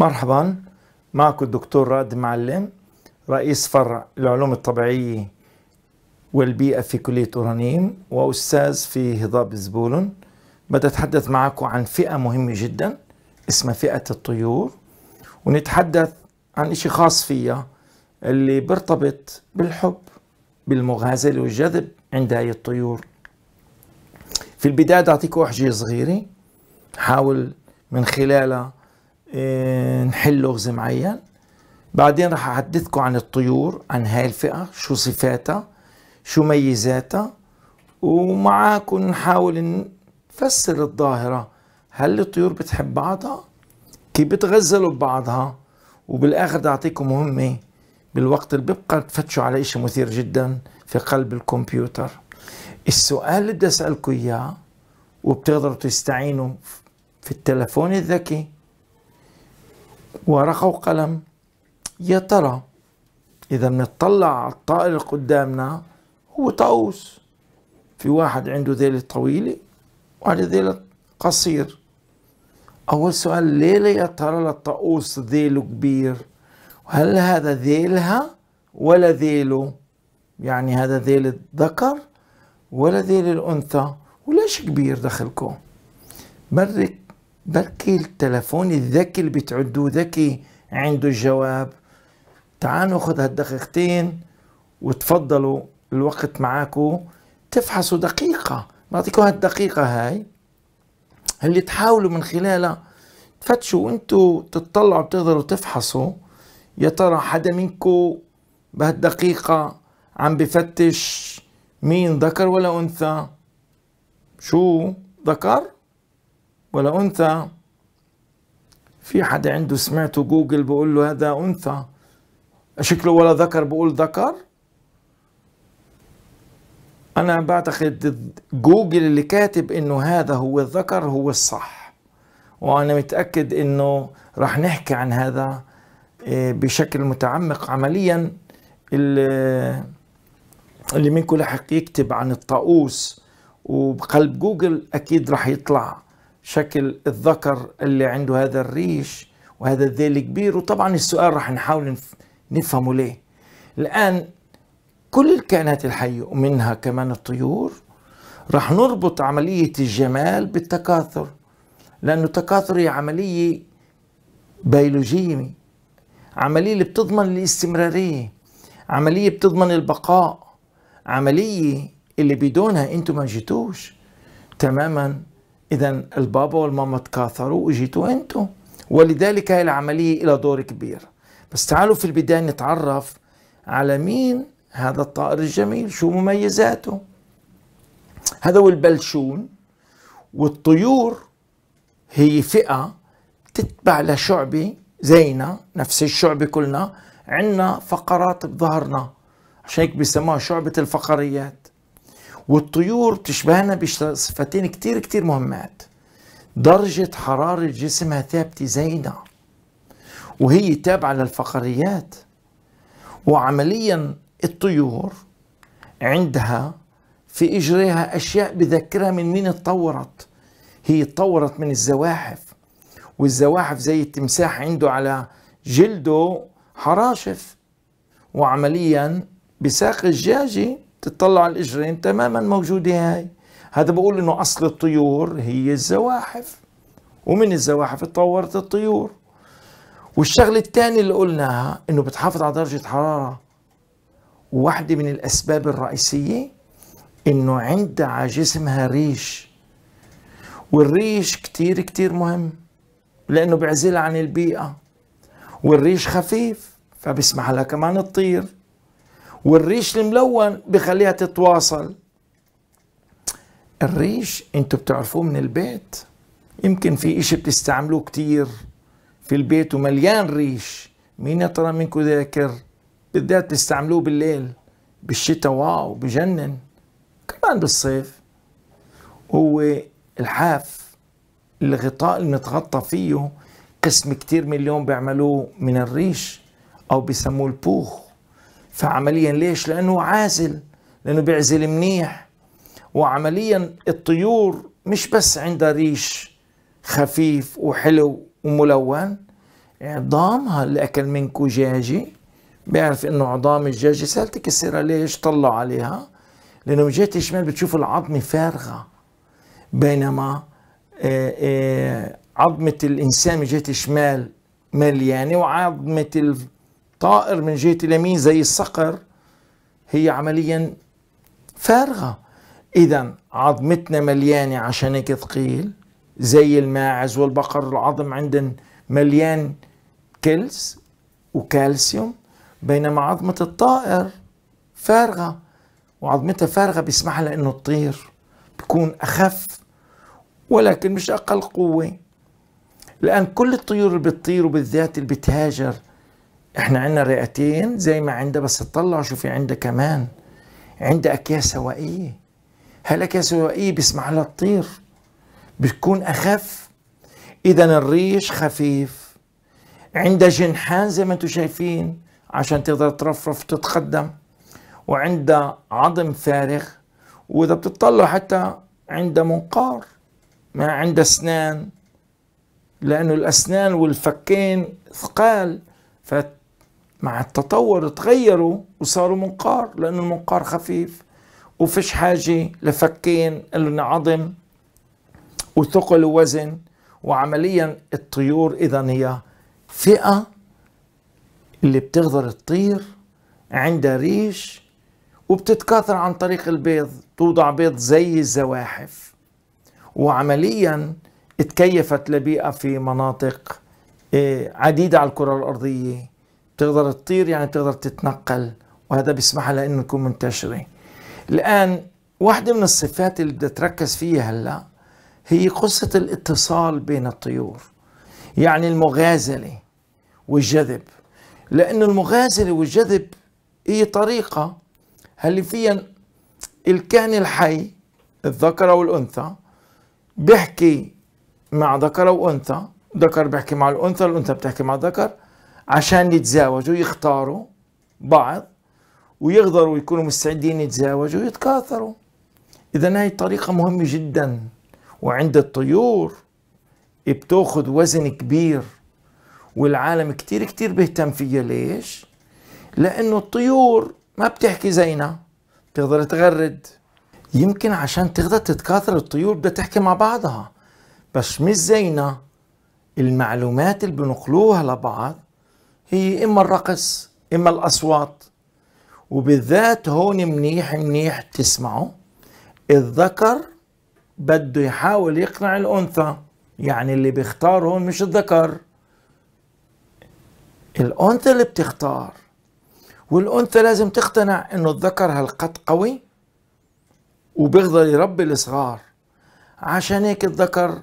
مرحبا معكم الدكتور رائد معلم رئيس فرع العلوم الطبيعية والبيئة في كلية أورانيم وأستاذ في هضاب زبولن بتحدث معكم عن فئة مهمة جدا اسمها فئة الطيور ونتحدث عن إشي خاص فيها اللي بيرتبط بالحب بالمغازلة والجذب عند هاي الطيور في البداية أعطيكم أحجية صغيرة حاول من خلالها إيه، نحل لغز معين بعدين راح احدثكم عن الطيور عن هاي الفئة شو صفاتها شو ميزاتها ومعاكم نحاول نفسر الظاهرة هل الطيور بتحب بعضها كيف بتغزلوا ببعضها وبالاخر بدي اعطيكم مهمة بالوقت اللي بيبقى تفتشوا على شيء مثير جدا في قلب الكمبيوتر السؤال اللي بدي اسألكم اياه وبتقدروا تستعينوا في التلفون الذكي ورقة وقلم يا ترى إذا بنطلع على الطائر اللي قدامنا هو طاووس في واحد عنده ذيلة طويلة وعنده ذيلة قصير أول سؤال ليه يا ترى للطاووس ذيله كبير وهل هذا ذيلها ولا ذيله يعني هذا ذيل الذكر ولا ذيل الأنثى وليش كبير دخلكم مرك بركي التلفون الذكي اللي بتعدوه ذكي عنده الجواب تعالوا ناخذ هالدقيقتين وتفضلوا الوقت معاكم تفحصوا دقيقة بعطيكم هالدقيقة هاي اللي تحاولوا من خلالها تفتشوا وانتوا تطلعوا بتقدروا تفحصوا يا ترى حدا منكم بهالدقيقة عم بفتش مين ذكر ولا أنثى شو ذكر ولا أنثى في حدا عنده سمعته جوجل بقول له هذا أنثى شكله ولا ذكر بقول ذكر أنا بعتقد جوجل اللي كاتب إنه هذا هو الذكر هو الصح وأنا متأكد إنه راح نحكي عن هذا آه، بشكل متعمق عمليا اللي اللي منكم لحق يكتب عن الطاووس وبقلب جوجل أكيد راح يطلع شكل الذكر اللي عنده هذا الريش وهذا الذيل كبير وطبعا السؤال راح نحاول نفهمه ليه الآن كل الكائنات الحية ومنها كمان الطيور راح نربط عملية الجمال بالتكاثر لأنه التكاثر هي عملية بيولوجية عملية اللي بتضمن الاستمرارية عملية بتضمن البقاء عملية اللي بدونها انتم ما جيتوش تماما إذا البابا والماما تكاثروا وجيتوا انتوا ولذلك هاي العملية إلى دور كبير بس تعالوا في البداية نتعرف على مين هذا الطائر الجميل شو مميزاته هذا هو البلشون والطيور هي فئة تتبع لشعبة زينا نفس الشعبة كلنا عنا فقرات بظهرنا عشان هيك بيسموها شعبة الفقريات والطيور بتشبهنا بصفتين كتير كتير مهمات درجة حرارة جسمها ثابتة زينا وهي تابعة للفقريات وعمليا الطيور عندها في إجريها أشياء بذكرها من مين تطورت هي تطورت من الزواحف والزواحف زي التمساح عنده على جلده حراشف وعمليا بساق الجاجي تطلع على الاجرين تماما موجوده هاي هذا بقول انه اصل الطيور هي الزواحف ومن الزواحف تطورت الطيور والشغله الثانيه اللي قلناها انه بتحافظ على درجه حراره واحدة من الاسباب الرئيسيه انه عندها على جسمها ريش والريش كتير كتير مهم لانه بعزلها عن البيئه والريش خفيف فبيسمح لها كمان تطير والريش الملون بخليها تتواصل الريش انتو بتعرفوه من البيت يمكن في اشي بتستعملوه كتير في البيت ومليان ريش مين يا ترى منكم ذاكر بالذات تستعملوه بالليل بالشتاء واو بجنن كمان بالصيف هو الحاف الغطاء اللي المتغطى فيه قسم كتير مليون بيعملوه من الريش او بيسموه البوخ فعمليا ليش لانه عازل لانه بيعزل منيح وعمليا الطيور مش بس عندها ريش خفيف وحلو وملون عظامها اللي اكل منكو جاجي بيعرف انه عظام الدجاجه سالتك كسرها ليش طلعوا عليها لانه من جهه الشمال بتشوف العظمه فارغه بينما آه، آه، عظمه الانسان من جهه الشمال مليانه وعظمه طائر من جهة اليمين زي الصقر هي عمليا فارغة إذا عظمتنا مليانة عشان هيك ثقيل زي الماعز والبقر العظم عندن مليان كلس وكالسيوم بينما عظمة الطائر فارغة وعظمتها فارغة بيسمح لها إنه تطير بكون أخف ولكن مش أقل قوة لأن كل الطيور اللي بتطير وبالذات اللي بتهاجر احنا عندنا رئتين زي ما عنده بس اطلع في عنده كمان عنده اكياس هوائيه هالاكياس هوائيه بيسمح لها تطير بتكون اخف اذا الريش خفيف عنده جنحان زي ما انتم شايفين عشان تقدر ترفرف وتتقدم وعنده عظم فارغ واذا بتطلع حتى عنده منقار ما عنده اسنان لانه الاسنان والفكين ثقال فت مع التطور تغيروا وصاروا منقار لأنه المنقار خفيف وفيش حاجة لفكين لنا عظم وثقل ووزن وعمليا الطيور إذا هي فئة اللي بتقدر تطير عندها ريش وبتتكاثر عن طريق البيض توضع بيض زي الزواحف وعمليا اتكيفت لبيئة في مناطق إيه، عديدة على الكرة الأرضية تقدر تطير يعني تقدر تتنقل وهذا بيسمح لها انه تكون منتشره الان واحدة من الصفات اللي بدها تركز فيها هلا هي قصة الاتصال بين الطيور يعني المغازلة والجذب لأن المغازلة والجذب هي طريقة اللي فيها الكائن الحي الذكر والأنثى بيحكي مع ذكر وأنثى ذكر بيحكي مع الأنثى الأنثى بتحكي مع الذكر عشان يتزاوجوا يختاروا بعض ويقدروا يكونوا مستعدين يتزاوجوا ويتكاثروا إذا هاي طريقة مهمة جدا وعند الطيور بتاخذ وزن كبير والعالم كتير كتير بيهتم فيها ليش؟ لأنه الطيور ما بتحكي زينا بتقدر تغرد يمكن عشان تقدر تتكاثر الطيور بدها تحكي مع بعضها بس مش زينا المعلومات اللي بنقلوها لبعض هي إما الرقص إما الأصوات وبالذات هون منيح منيح تسمعوا الذكر بده يحاول يقنع الأنثى يعني اللي بيختار هون مش الذكر الأنثى اللي بتختار والأنثى لازم تقتنع إنه الذكر هالقد قوي وبيقدر يربي الصغار عشان هيك الذكر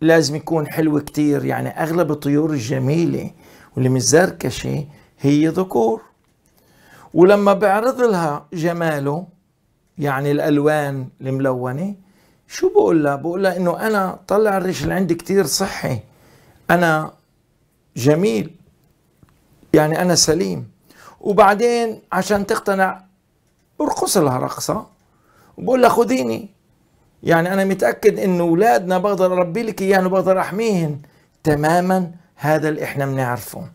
لازم يكون حلو كتير يعني أغلب الطيور الجميلة واللي مش زركشة هي ذكور ولما بعرض لها جماله يعني الألوان الملونة شو بقول لها؟ بقول لها إنه أنا طلع الرجل عندي كتير صحي أنا جميل يعني أنا سليم وبعدين عشان تقتنع برقص لها رقصة وبقول لها خذيني يعني أنا متأكد إنه أولادنا بقدر أربي لك إياهم وبقدر أحميهن تماما هذا اللي احنا بنعرفه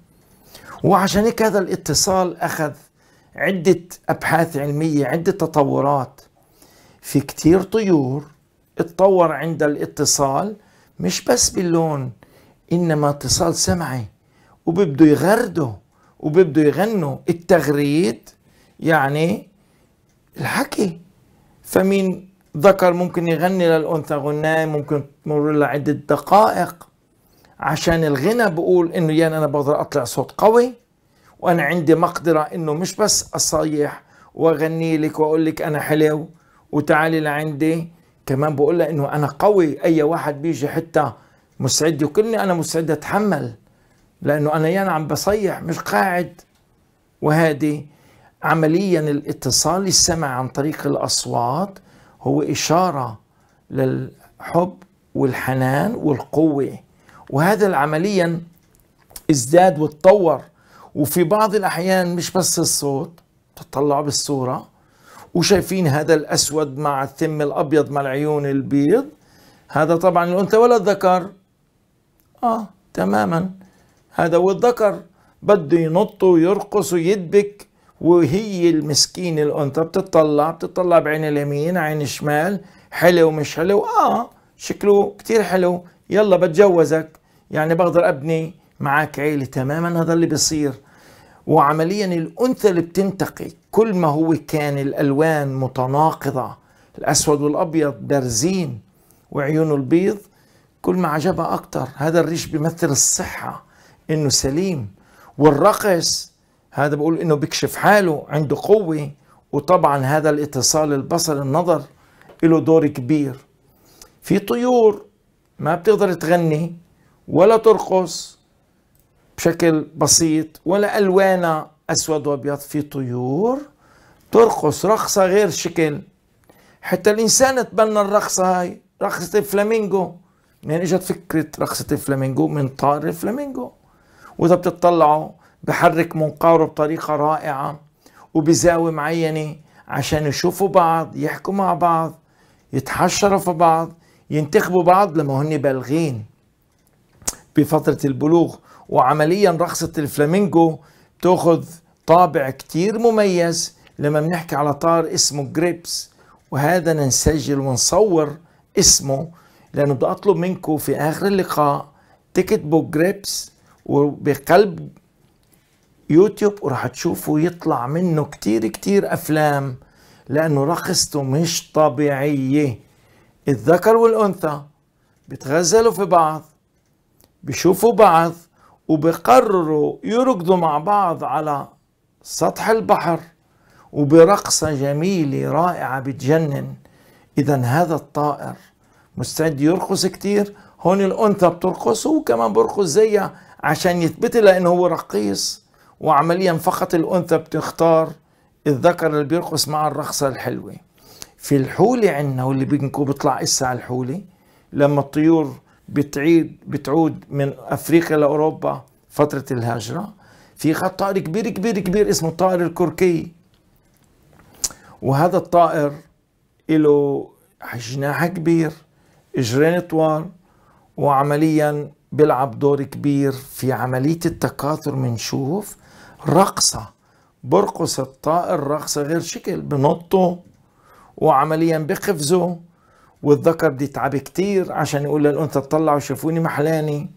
وعشان هيك هذا الاتصال اخذ عدة ابحاث علمية عدة تطورات في كتير طيور اتطور عند الاتصال مش بس باللون انما اتصال سمعي وبيبدو يغردوا وبيبدو يغنوا التغريد يعني الحكي فمين ذكر ممكن يغني للأنثى غناء ممكن تمر لها عدة دقائق عشان الغنى بقول انه يعني انا بقدر اطلع صوت قوي وانا عندي مقدره انه مش بس اصيح واغني لك واقول لك انا حلو وتعالي لعندي كمان بقول لها انه انا قوي اي واحد بيجي حتى مستعد يقلني انا مستعد اتحمل لانه انا يعني عم بصيح مش قاعد وهذه عمليا الاتصال السمع عن طريق الاصوات هو اشاره للحب والحنان والقوه وهذا عمليا ازداد وتطور وفي بعض الأحيان مش بس الصوت تطلعوا بالصورة وشايفين هذا الأسود مع الثم الأبيض مع العيون البيض هذا طبعا الأنثى ولا الذكر آه تماما هذا والذكر بده ينط ويرقص ويدبك وهي المسكين الأنثى بتطلع بتطلع بعين اليمين عين الشمال حلو مش حلو آه شكله كتير حلو يلا بتجوزك يعني بقدر ابني معك عيلة تماما هذا اللي بيصير وعمليا الأنثى اللي بتنتقي كل ما هو كان الألوان متناقضة الأسود والأبيض بارزين وعيونه البيض كل ما عجبها أكتر هذا الريش بيمثل الصحة إنه سليم والرقص هذا بقول إنه بيكشف حاله عنده قوة وطبعا هذا الاتصال البصر النظر له دور كبير في طيور ما بتقدر تغني ولا ترقص بشكل بسيط ولا ألوانها أسود وأبيض في طيور ترقص رقصة غير شكل حتى الإنسان تبنى الرقصة هاي رقصة الفلامينجو منين يعني اجت فكرة رقصة الفلامينجو من طائر الفلامينجو وإذا بتطلعوا بحرك منقاره بطريقة رائعة وبزاوية معينة عشان يشوفوا بعض يحكوا مع بعض يتحشروا في بعض ينتخبوا بعض لما هن بالغين بفترة البلوغ وعمليا رقصة الفلامينجو بتاخذ طابع كتير مميز لما بنحكي على طار اسمه جريبس وهذا نسجل ونصور اسمه لأنه بدي أطلب منكم في آخر اللقاء تكتبوا جريبس وبقلب يوتيوب وراح تشوفوا يطلع منه كتير كتير أفلام لأنه رقصته مش طبيعية الذكر والأنثى بتغزلوا في بعض بيشوفوا بعض وبقرروا يركضوا مع بعض على سطح البحر وبرقصة جميلة رائعة بتجنن إذا هذا الطائر مستعد يرقص كتير هون الأنثى بترقص هو كمان برقص زيها عشان يثبت لها إنه هو رقيص وعمليا فقط الأنثى بتختار الذكر اللي بيرقص مع الرقصة الحلوة في الحولة عندنا واللي بينكو بيطلع إسا على الحولة لما الطيور بتعيد بتعود من افريقيا لاوروبا فتره الهجره في خط طائر كبير كبير كبير اسمه الطائر الكركي وهذا الطائر له جناح كبير اجرين طوال وعمليا بيلعب دور كبير في عملية التكاثر بنشوف رقصة برقص الطائر رقصة غير شكل بنطه وعمليا بقفزه والذكر بيتعب كتير عشان يقول للأنثى اطلعوا شافوني محلاني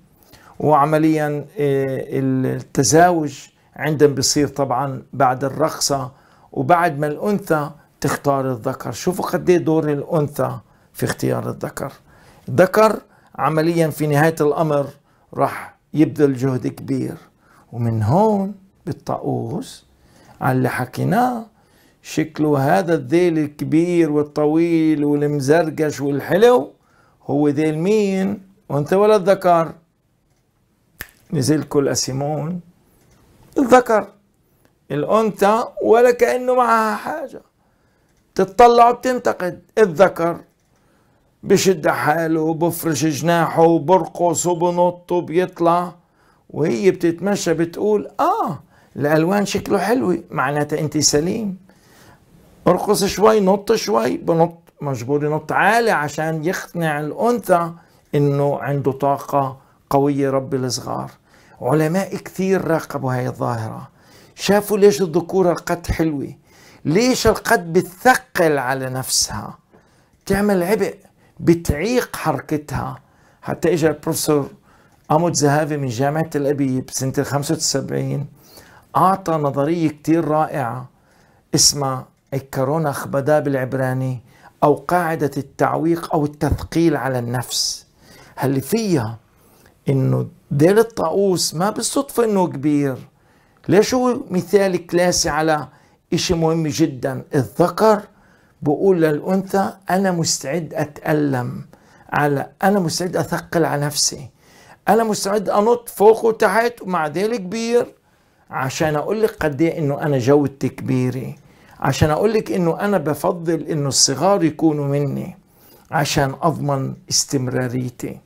وعمليا آه، التزاوج عندما بيصير طبعا بعد الرقصة وبعد ما الأنثى تختار الذكر شوفوا قد ايه دور الأنثى في اختيار الذكر الذكر عمليا في نهاية الأمر راح يبذل جهد كبير ومن هون بالطاووس على اللي حكيناه شكله هذا الذيل الكبير والطويل والمزرقش والحلو هو ذيل مين وانت ولد ذكر كل الأسيمون الذكر الأنثى ولا كأنه معها حاجة تتطلع وبتنتقد الذكر بشد حاله بفرش جناحه وبرقص وبنط وبيطلع وهي بتتمشى بتقول آه الألوان شكله حلوة معناتها أنت سليم ارقص شوي نط شوي بنط مجبور ينط عالي عشان يقنع الأنثى إنه عنده طاقة قوية ربي الصغار علماء كثير راقبوا هاي الظاهرة شافوا ليش الذكورة القد حلوة ليش القد بتثقل على نفسها تعمل عبء بتعيق حركتها حتى اجى البروفيسور أموت زهافي من جامعة الابيب سنه 75 أعطى نظرية كثير رائعة اسمها الكرونخ بدا بالعبراني أو قاعدة التعويق أو التثقيل على النفس اللي فيها إنه ديل الطاووس ما بالصدفة إنه كبير ليش هو مثال كلاسي على إشي مهم جدا الذكر بقول للأنثى أنا مستعد أتألم على أنا مستعد أثقل على نفسي أنا مستعد أنط فوق وتحت ومع ذلك كبير عشان أقول لك قد إيه إنه أنا جودتي كبيرة عشان اقول لك انه انا بفضل انه الصغار يكونوا مني عشان اضمن استمراريتي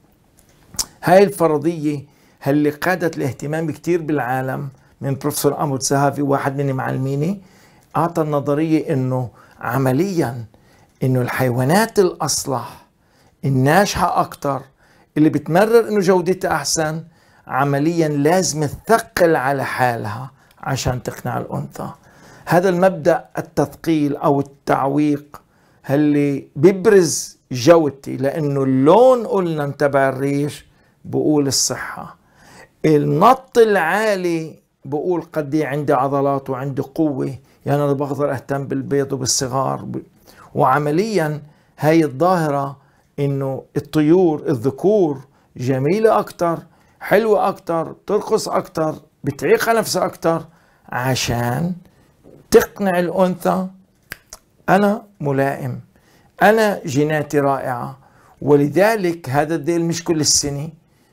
هاي الفرضيه اللي قادت لاهتمام كتير بالعالم من بروفيسور امر سهافي واحد من معلميني اعطى النظريه انه عمليا انه الحيوانات الاصلح الناجحه اكتر اللي بتمرر انه جودتها احسن عمليا لازم تثقل على حالها عشان تقنع الانثى هذا المبدا التثقيل او التعويق اللي بيبرز جودتي لانه اللون قلنا انتبع الريش بقول الصحه النط العالي بقول قد ايه عندي عضلات وعندي قوه يعني انا بقدر اهتم بالبيض وبالصغار وعمليا هاي الظاهره انه الطيور الذكور جميله اكتر حلوه اكتر بترقص اكتر بتعيق على نفسها اكتر عشان تقنع الأنثى أنا ملائم أنا جيناتي رائعة ولذلك هذا الديل مش كل السنة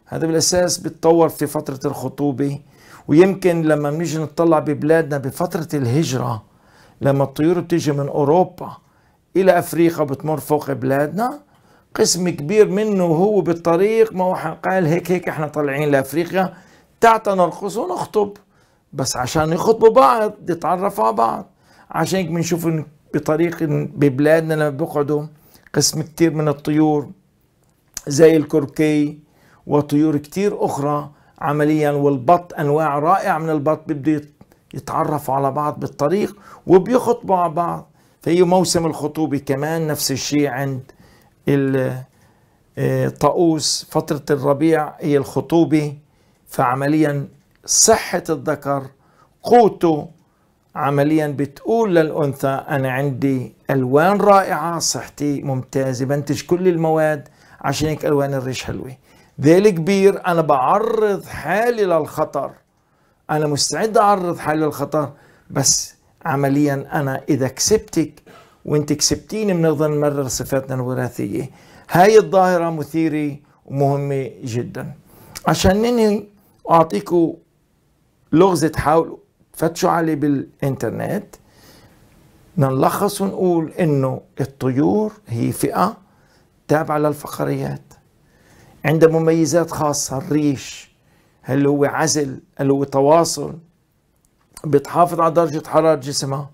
هذا بالأساس بتطور في فترة الخطوبة ويمكن لما بنيجي نطلع ببلادنا بفترة الهجرة لما الطيور بتيجي من أوروبا إلى أفريقيا بتمر فوق بلادنا قسم كبير منه هو بالطريق ما هو قال هيك هيك احنا طالعين لأفريقيا تعتى نرقص ونخطب بس عشان يخطبوا بعض يتعرفوا على بعض عشان هيك بنشوف بطريق ببلادنا لما بيقعدوا قسم كتير من الطيور زي الكركي وطيور كتير أخرى عمليا والبط أنواع رائعة من البط بيبدوا يتعرفوا على بعض بالطريق وبيخطبوا على بعض فهي موسم الخطوبة كمان نفس الشيء عند الطاووس آه، فترة الربيع هي الخطوبة فعمليا صحة الذكر قوته عمليا بتقول للأنثى أنا عندي ألوان رائعة صحتي ممتازة بنتج كل المواد عشان هيك ألوان الريش حلوة ذيل كبير أنا بعرض حالي للخطر أنا مستعد أعرض حالي للخطر بس عمليا أنا إذا كسبتك وانت كسبتيني بنقدر نمرر صفاتنا الوراثية هاي الظاهرة مثيرة ومهمة جدا عشان ننهي أعطيكم لغز تحاولوا تفتشوا عليه بالإنترنت نلخص ونقول إنه الطيور هي فئة تابعة للفقريات عندها مميزات خاصة الريش هل هو عزل هل هو تواصل بتحافظ على درجة حرارة جسمها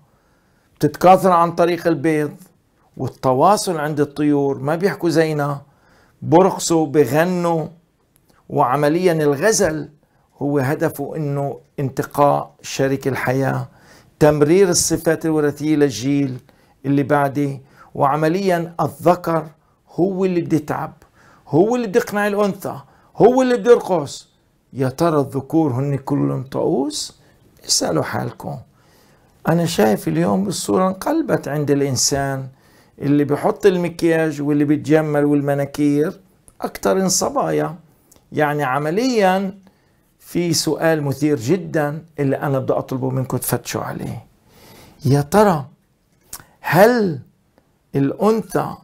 بتتكاثر عن طريق البيض والتواصل عند الطيور ما بيحكوا زينا برقصوا بغنوا وعمليا الغزل هو هدفه انه انتقاء شريك الحياه تمرير الصفات الوراثيه للجيل اللي بعدي وعمليا الذكر هو اللي بده يتعب هو اللي بده يقنع الانثى هو اللي بده يرقص يا ترى الذكور هن كلهم طاووس اسالوا حالكم انا شايف اليوم الصوره انقلبت عند الانسان اللي بحط المكياج واللي بيتجمل والمناكير اكثر من صبايا يعني عمليا في سؤال مثير جدا اللي أنا بدي أطلبه منكم تفتشوا عليه يا ترى هل الأنثى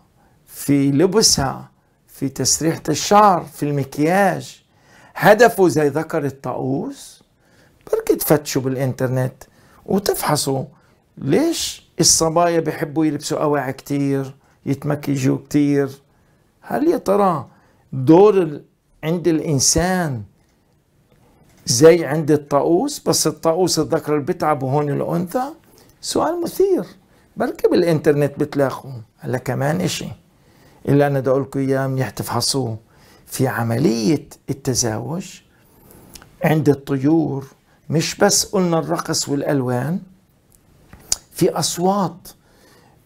في لبسها في تسريحة الشعر في المكياج هدفه زي ذكر الطاووس بركي تفتشوا بالإنترنت وتفحصوا ليش الصبايا بحبوا يلبسوا أواعي كتير يتمكجوا كتير هل يا ترى دور عند الإنسان زي عند الطاووس بس الطاووس الذكر اللي بتعب وهون الأنثى سؤال مثير بركي بالإنترنت بتلاقوه هلا كمان إشي اللي أنا بدي أقول لكم إياه منيح تفحصوه في عملية التزاوج عند الطيور مش بس قلنا الرقص والألوان في أصوات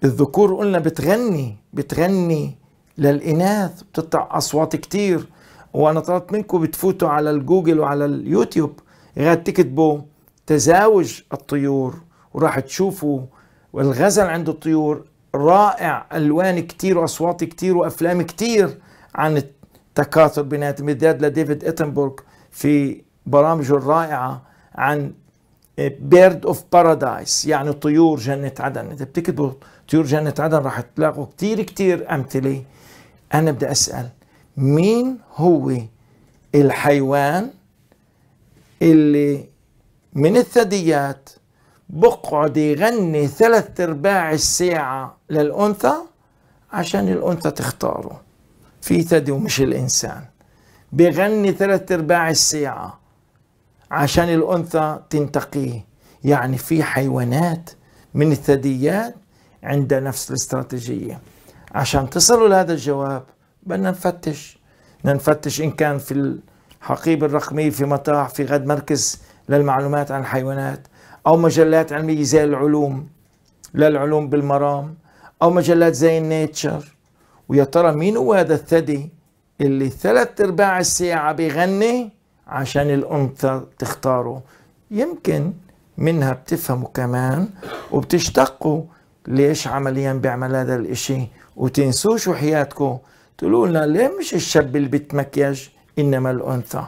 الذكور قلنا بتغني بتغني للإناث بتطلع أصوات كتير وانا طلبت منكم بتفوتوا على الجوجل وعلى اليوتيوب غاد تكتبوا تزاوج الطيور وراح تشوفوا الغزل عند الطيور رائع الوان كتير واصوات كتير وافلام كتير عن التكاثر بيناتهم مداد لديفيد اتنبورغ في برامجه الرائعه عن بيرد اوف بارادايس يعني طيور جنة عدن إذا بتكتبوا طيور جنة عدن راح تلاقوا كتير كتير أمثلة أنا بدي أسأل مين هو الحيوان اللي من الثدييات بقعد يغني ثلاث ارباع الساعة للأنثى عشان الأنثى تختاره في ثدي ومش الإنسان بغني ثلاث ارباع الساعة عشان الأنثى تنتقيه يعني في حيوانات من الثدييات عندها نفس الاستراتيجية عشان تصلوا لهذا الجواب بدنا نفتش بدنا نفتش ان كان في الحقيبه الرقميه في مطاح في غد مركز للمعلومات عن الحيوانات او مجلات علميه زي العلوم للعلوم بالمرام او مجلات زي النيتشر ويا ترى مين هو هذا الثدي اللي ثلاث ارباع الساعه بيغني عشان الانثى تختاره يمكن منها بتفهموا كمان وبتشتقوا ليش عمليا بيعمل هذا الاشي وتنسوش وحياتكم تقولوا لنا ليه مش الشاب اللي بيتمكياج انما الانثى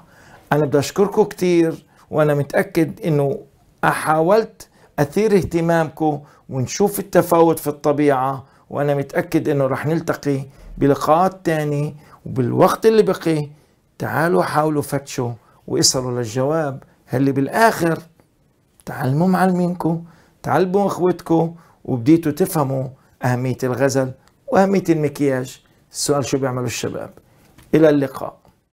انا بدي اشكركم كثير وانا متاكد انه حاولت اثير اهتمامكم ونشوف التفاوت في الطبيعه وانا متاكد انه رح نلتقي بلقاءات تاني وبالوقت اللي بقي تعالوا حاولوا فتشوا واسألوا للجواب هل بالاخر تعلموا معلمينكم تعلموا اخوتكم وبديتوا تفهموا اهميه الغزل واهميه المكياج السؤال شو بيعملوا الشباب إلى اللقاء